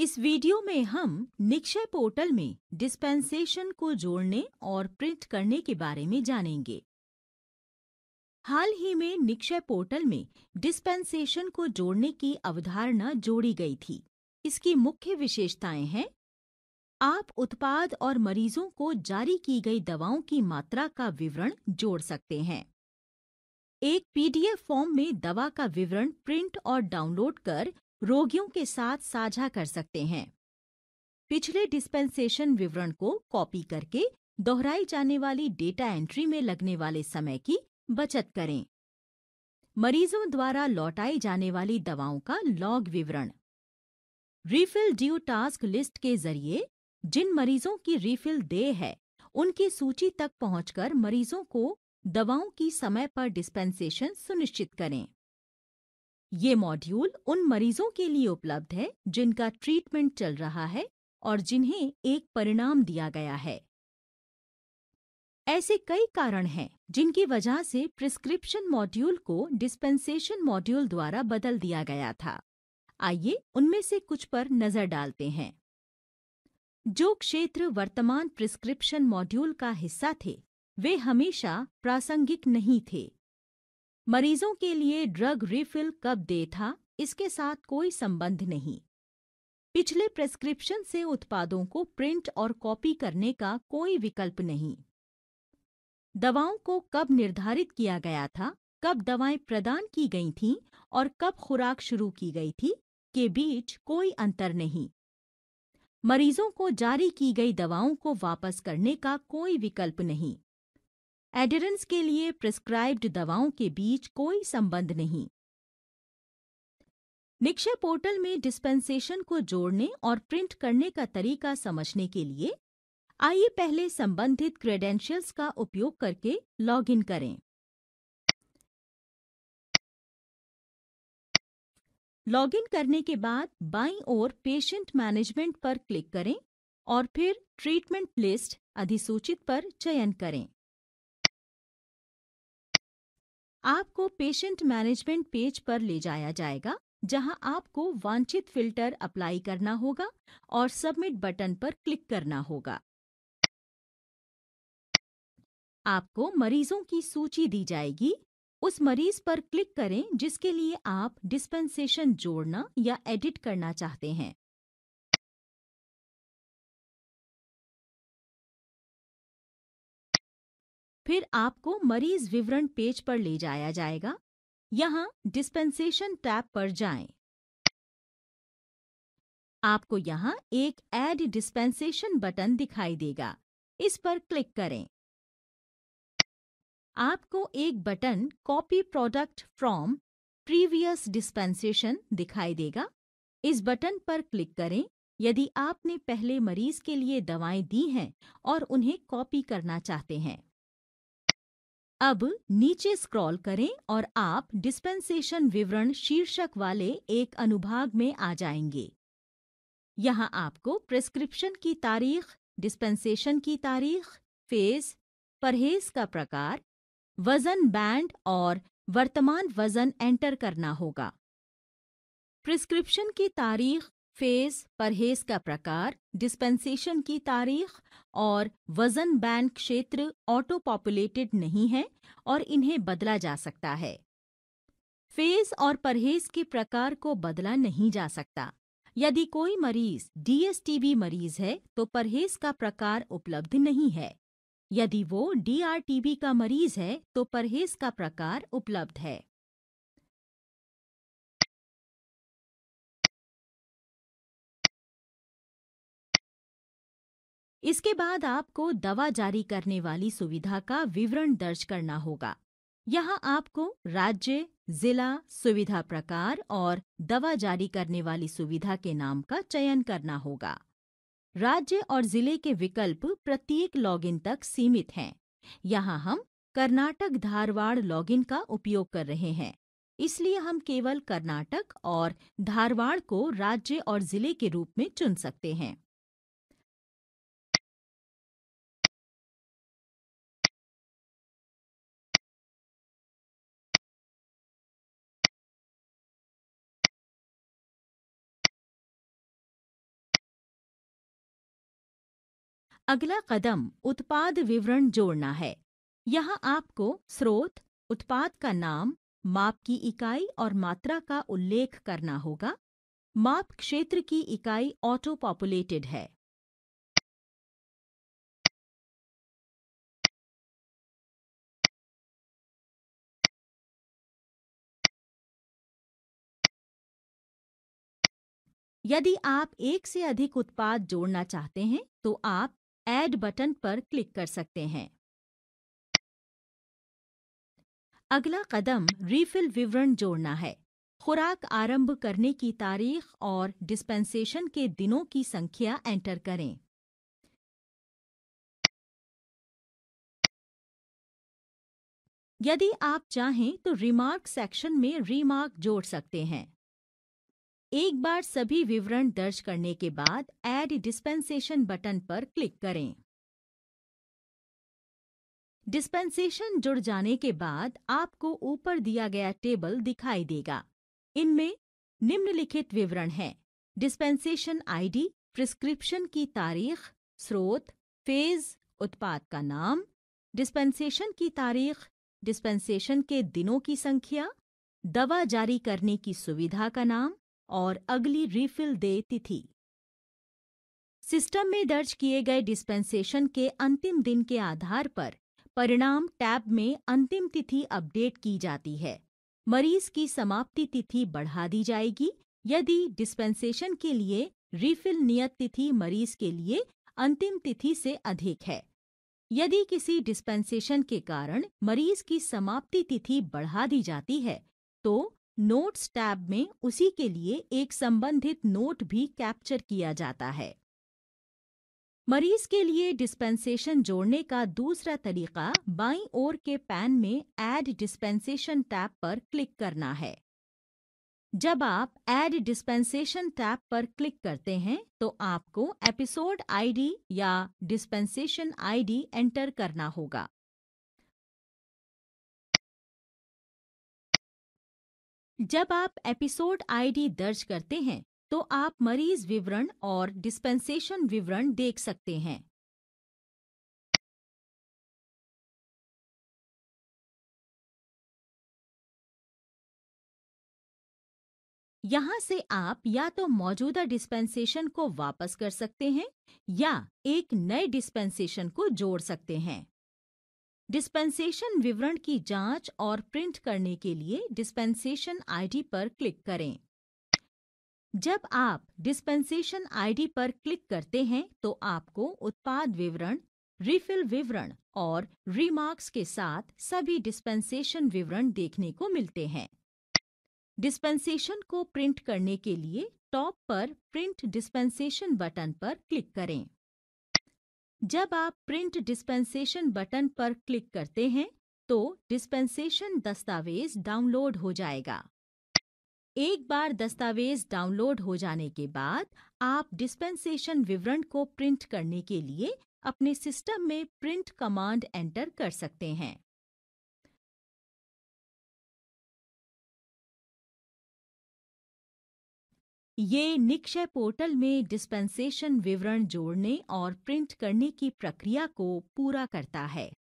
इस वीडियो में हम निक्षय पोर्टल में डिस्पेंसेशन को जोड़ने और प्रिंट करने के बारे में जानेंगे हाल ही में निक्षय पोर्टल में डिस्पेंसेशन को जोड़ने की अवधारणा जोड़ी गई थी इसकी मुख्य विशेषताएं हैं आप उत्पाद और मरीजों को जारी की गई दवाओं की मात्रा का विवरण जोड़ सकते हैं एक पीडीएफ फॉर्म में दवा का विवरण प्रिंट और डाउनलोड कर रोगियों के साथ साझा कर सकते हैं पिछले डिस्पेंसेशन विवरण को कॉपी करके दोहराई जाने वाली डेटा एंट्री में लगने वाले समय की बचत करें मरीजों द्वारा लौटाई जाने वाली दवाओं का लॉग विवरण रिफिल ड्यू टास्क लिस्ट के जरिए जिन मरीजों की रिफिल दे है उनकी सूची तक पहुंचकर मरीजों को दवाओं की समय पर डिस्पेंसेशन सुनिश्चित करें ये मॉड्यूल उन मरीजों के लिए उपलब्ध है जिनका ट्रीटमेंट चल रहा है और जिन्हें एक परिणाम दिया गया है ऐसे कई कारण हैं जिनकी वजह से प्रिस्क्रिप्शन मॉड्यूल को डिस्पेंसेशन मॉड्यूल द्वारा बदल दिया गया था आइए उनमें से कुछ पर नजर डालते हैं जो क्षेत्र वर्तमान प्रिस्क्रिप्शन मॉड्यूल का हिस्सा थे वे हमेशा प्रासंगिक नहीं थे मरीजों के लिए ड्रग रिफिल कब दे था इसके साथ कोई संबंध नहीं पिछले प्रेस्क्रिप्शन से उत्पादों को प्रिंट और कॉपी करने का कोई विकल्प नहीं दवाओं को कब निर्धारित किया गया था कब दवाएं प्रदान की गई थीं और कब खुराक शुरू की गई थी के बीच कोई अंतर नहीं मरीजों को जारी की गई दवाओं को वापस करने का कोई विकल्प नहीं एडरेंस के लिए प्रिस्क्राइब्ड दवाओं के बीच कोई संबंध नहीं निक्षय पोर्टल में डिस्पेंसेशन को जोड़ने और प्रिंट करने का तरीका समझने के लिए आइए पहले संबंधित क्रेडेंशियल्स का उपयोग करके लॉगिन करें लॉगिन करने के बाद बाईं ओर पेशेंट मैनेजमेंट पर क्लिक करें और फिर ट्रीटमेंट लिस्ट अधिसूचित पर चयन करें आपको पेशेंट मैनेजमेंट पेज पर ले जाया जाएगा जहां आपको वांछित फिल्टर अप्लाई करना होगा और सबमिट बटन पर क्लिक करना होगा आपको मरीजों की सूची दी जाएगी उस मरीज पर क्लिक करें जिसके लिए आप डिस्पेंसेशन जोड़ना या एडिट करना चाहते हैं फिर आपको मरीज विवरण पेज पर ले जाया जाएगा यहां डिस्पेंसेशन टैब पर जाएं। आपको यहां एक ऐड डिस्पेंसेशन बटन दिखाई देगा इस पर क्लिक करें आपको एक button copy product from previous dispensation दिखाई देगा इस बटन पर क्लिक करें यदि आपने पहले मरीज के लिए दवाएं दी हैं और उन्हें कॉपी करना चाहते हैं अब नीचे स्क्रॉल करें और आप डिस्पेंसेशन विवरण शीर्षक वाले एक अनुभाग में आ जाएंगे यहां आपको प्रिस्क्रिप्शन की तारीख डिस्पेंसेशन की तारीख फेज परहेज का प्रकार वजन बैंड और वर्तमान वजन एंटर करना होगा प्रिस्क्रिप्शन की तारीख फेज परहेज का प्रकार डिस्पेंसेशन की तारीख और वजन बैन क्षेत्र ऑटो पॉपुलेटेड नहीं है और इन्हें बदला जा सकता है फेज और परहेज के प्रकार को बदला नहीं जा सकता यदि कोई मरीज डीएसटीबी मरीज है तो परहेज का प्रकार उपलब्ध नहीं है यदि वो डीआरटीबी का मरीज है तो परहेज का प्रकार उपलब्ध है इसके बाद आपको दवा जारी करने वाली सुविधा का विवरण दर्ज करना होगा यहाँ आपको राज्य जिला सुविधा प्रकार और दवा जारी करने वाली सुविधा के नाम का चयन करना होगा राज्य और जिले के विकल्प प्रत्येक लॉगिन तक सीमित हैं यहाँ हम कर्नाटक धारवाड़ लॉगिन का उपयोग कर रहे हैं इसलिए हम केवल कर्नाटक और धारवाड़ को राज्य और जिले के रूप में चुन सकते हैं अगला कदम उत्पाद विवरण जोड़ना है यहाँ आपको स्रोत उत्पाद का नाम माप की इकाई और मात्रा का उल्लेख करना होगा माप क्षेत्र की इकाई ऑटो पॉपुलेटेड है यदि आप एक से अधिक उत्पाद जोड़ना चाहते हैं तो आप ऐड बटन पर क्लिक कर सकते हैं अगला कदम रिफिल विवरण जोड़ना है खुराक आरंभ करने की तारीख और डिस्पेंसेशन के दिनों की संख्या एंटर करें यदि आप चाहें तो रिमार्क सेक्शन में रिमार्क जोड़ सकते हैं एक बार सभी विवरण दर्ज करने के बाद ऐड डिस्पेंसेशन बटन पर क्लिक करें डिस्पेंसेशन जुड़ जाने के बाद आपको ऊपर दिया गया टेबल दिखाई देगा इनमें निम्नलिखित विवरण है डिस्पेंसेशन आईडी, प्रिस्क्रिप्शन की तारीख स्रोत फेज उत्पाद का नाम डिस्पेंसेशन की तारीख डिस्पेंसेशन के दिनों की संख्या दवा जारी करने की सुविधा का नाम और अगली रिफिल दे तिथि सिस्टम में दर्ज किए गए डिस्पेंसेशन के अंतिम दिन के आधार पर परिणाम टैब में अंतिम तिथि अपडेट की जाती है मरीज की समाप्ति तिथि बढ़ा दी जाएगी यदि डिस्पेंसेशन के लिए रिफिल नियत तिथि मरीज के लिए अंतिम तिथि से अधिक है यदि किसी डिस्पेंसेशन के कारण मरीज की समाप्ति तिथि बढ़ा दी जाती है तो नोट्स टैब में उसी के लिए एक संबंधित नोट भी कैप्चर किया जाता है मरीज के लिए डिस्पेंसेशन जोड़ने का दूसरा तरीका बाईं ओर के पैन में ऐड डिस्पेंसेशन टैब पर क्लिक करना है जब आप ऐड डिस्पेंसेशन टैब पर क्लिक करते हैं तो आपको एपिसोड आईडी या डिस्पेंसेशन आईडी एंटर करना होगा जब आप एपिसोड आईडी दर्ज करते हैं तो आप मरीज विवरण और डिस्पेंसेशन विवरण देख सकते हैं यहाँ से आप या तो मौजूदा डिस्पेंसेशन को वापस कर सकते हैं या एक नए डिस्पेंसेशन को जोड़ सकते हैं डिस्पेंसेशन विवरण की जांच और प्रिंट करने के लिए डिस्पेंसेशन आईडी पर क्लिक करें जब आप डिस्पेंसेशन आईडी पर क्लिक करते हैं तो आपको उत्पाद विवरण रिफिल विवरण और रिमार्क्स के साथ सभी डिस्पेंसेशन विवरण देखने को मिलते हैं डिस्पेंसेशन को प्रिंट करने के लिए टॉप पर प्रिंट डिस्पेंसेशन बटन पर क्लिक करें जब आप प्रिंट डिस्पेंसेशन बटन पर क्लिक करते हैं तो डिस्पेंसेशन दस्तावेज डाउनलोड हो जाएगा एक बार दस्तावेज डाउनलोड हो जाने के बाद आप डिस्पेंसेशन विवरण को प्रिंट करने के लिए अपने सिस्टम में प्रिंट कमांड एंटर कर सकते हैं ये निक्षय पोर्टल में डिस्पेंसेशन विवरण जोड़ने और प्रिंट करने की प्रक्रिया को पूरा करता है